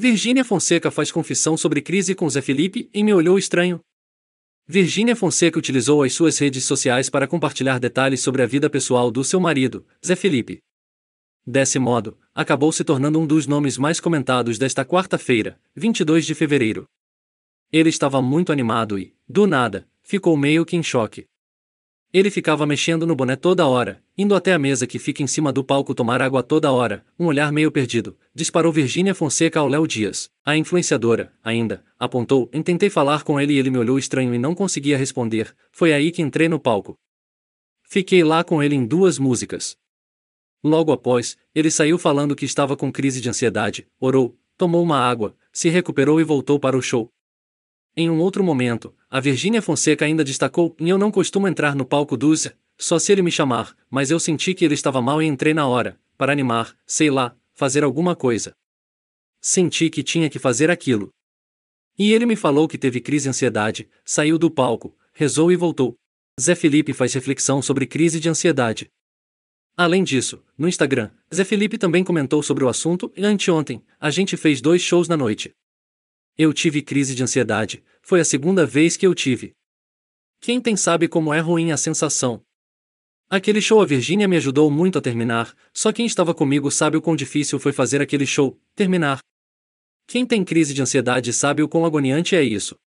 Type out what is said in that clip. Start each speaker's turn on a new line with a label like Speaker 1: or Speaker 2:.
Speaker 1: Virgínia Fonseca faz confissão sobre crise com Zé Felipe e me olhou estranho. Virgínia Fonseca utilizou as suas redes sociais para compartilhar detalhes sobre a vida pessoal do seu marido, Zé Felipe. Desse modo, acabou se tornando um dos nomes mais comentados desta quarta-feira, 22 de fevereiro. Ele estava muito animado e, do nada, ficou meio que em choque. Ele ficava mexendo no boné toda hora, indo até a mesa que fica em cima do palco tomar água toda hora, um olhar meio perdido, disparou Virgínia Fonseca ao Léo Dias. A influenciadora, ainda, apontou, e tentei falar com ele e ele me olhou estranho e não conseguia responder, foi aí que entrei no palco. Fiquei lá com ele em duas músicas. Logo após, ele saiu falando que estava com crise de ansiedade, orou, tomou uma água, se recuperou e voltou para o show. Em um outro momento, a Virgínia Fonseca ainda destacou: E eu não costumo entrar no palco do Zé, só se ele me chamar, mas eu senti que ele estava mal e entrei na hora, para animar, sei lá, fazer alguma coisa. Senti que tinha que fazer aquilo. E ele me falou que teve crise de ansiedade, saiu do palco, rezou e voltou. Zé Felipe faz reflexão sobre crise de ansiedade. Além disso, no Instagram, Zé Felipe também comentou sobre o assunto e anteontem, a gente fez dois shows na noite. Eu tive crise de ansiedade, foi a segunda vez que eu tive. Quem tem sabe como é ruim a sensação. Aquele show a Virgínia me ajudou muito a terminar, só quem estava comigo sabe o quão difícil foi fazer aquele show, terminar. Quem tem crise de ansiedade sabe o quão agoniante é isso.